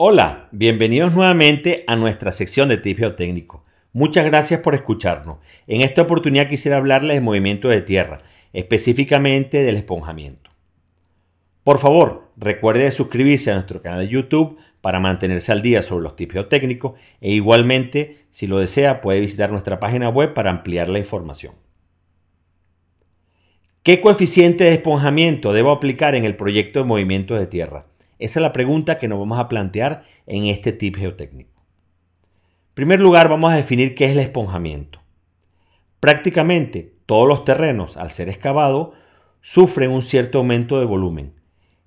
Hola, bienvenidos nuevamente a nuestra sección de tips geotécnicos. Muchas gracias por escucharnos. En esta oportunidad quisiera hablarles de movimiento de tierra, específicamente del esponjamiento. Por favor, recuerde suscribirse a nuestro canal de YouTube para mantenerse al día sobre los tips geotécnicos e igualmente, si lo desea, puede visitar nuestra página web para ampliar la información. ¿Qué coeficiente de esponjamiento debo aplicar en el proyecto de movimiento de tierra? Esa es la pregunta que nos vamos a plantear en este tip geotécnico. En primer lugar, vamos a definir qué es el esponjamiento. Prácticamente todos los terrenos, al ser excavados, sufren un cierto aumento de volumen.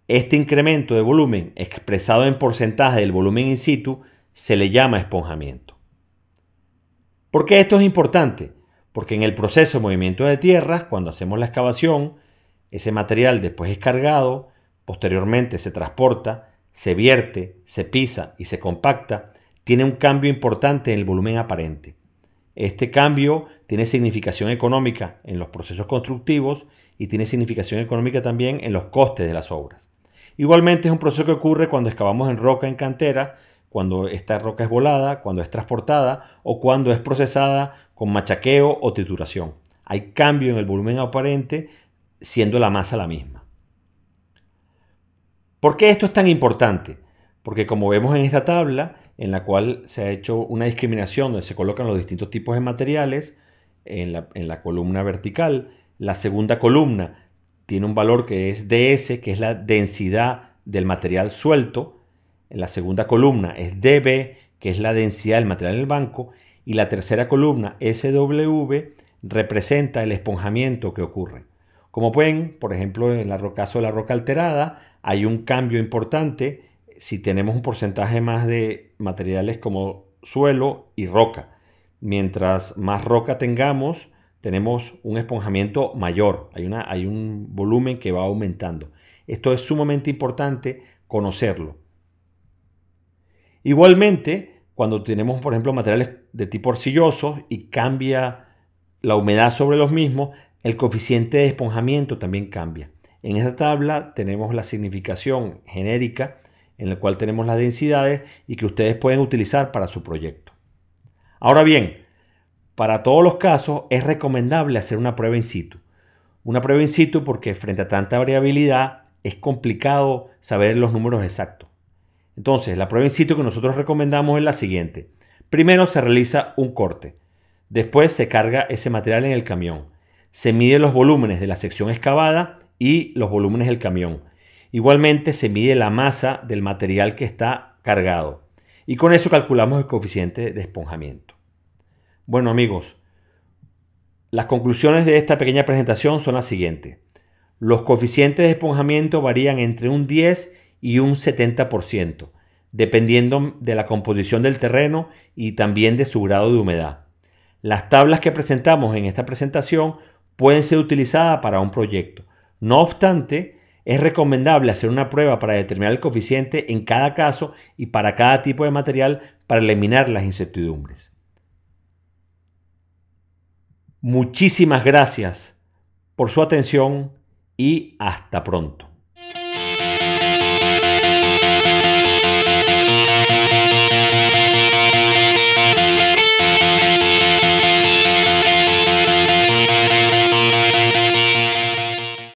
Este incremento de volumen, expresado en porcentaje del volumen in situ, se le llama esponjamiento. ¿Por qué esto es importante? Porque en el proceso de movimiento de tierras, cuando hacemos la excavación, ese material después es cargado, posteriormente se transporta, se vierte, se pisa y se compacta, tiene un cambio importante en el volumen aparente. Este cambio tiene significación económica en los procesos constructivos y tiene significación económica también en los costes de las obras. Igualmente es un proceso que ocurre cuando excavamos en roca en cantera, cuando esta roca es volada, cuando es transportada o cuando es procesada con machaqueo o trituración. Hay cambio en el volumen aparente siendo la masa la misma. ¿Por qué esto es tan importante? Porque como vemos en esta tabla, en la cual se ha hecho una discriminación donde se colocan los distintos tipos de materiales, en la, columna vertical, la segunda columna tiene un valor que es DS, que es la densidad del material suelto, en la segunda columna es DB, que es la densidad del material en el banco, y la tercera columna, SW, representa el esponjamiento que ocurre. Como pueden, por ejemplo, en el caso de la roca alterada, hay un cambio importante si tenemos un porcentaje más de materiales como suelo y roca. Mientras más roca tengamos, tenemos un esponjamiento mayor, hay, hay un volumen que va aumentando. Esto es sumamente importante conocerlo. Igualmente, cuando tenemos, por ejemplo, materiales de tipo arcilloso y cambia la humedad sobre los mismos, el coeficiente de esponjamiento también cambia. En esta tabla tenemos la significación genérica, en la cual tenemos las densidades y que ustedes pueden utilizar para su proyecto. Ahora bien, para todos los casos es recomendable hacer una prueba in situ. Una prueba in situ porque frente a tanta variabilidad es complicado saber los números exactos. Entonces, la prueba in situ que nosotros recomendamos es la siguiente. Primero se realiza un corte, después se carga ese material en el camión se miden los volúmenes de la sección excavada y los volúmenes del camión. Igualmente se mide la masa del material que está cargado y con eso calculamos el coeficiente de esponjamiento. Bueno amigos, las conclusiones de esta pequeña presentación son las siguientes. Los coeficientes de esponjamiento varían entre un 10 y un 70%, dependiendo de la composición del terreno y también de su grado de humedad. Las tablas que presentamos en esta presentación pueden ser utilizadas para un proyecto. No obstante, es recomendable hacer una prueba para determinar el coeficiente en cada caso y para cada tipo de material para eliminar las incertidumbres. Muchísimas gracias por su atención y hasta pronto.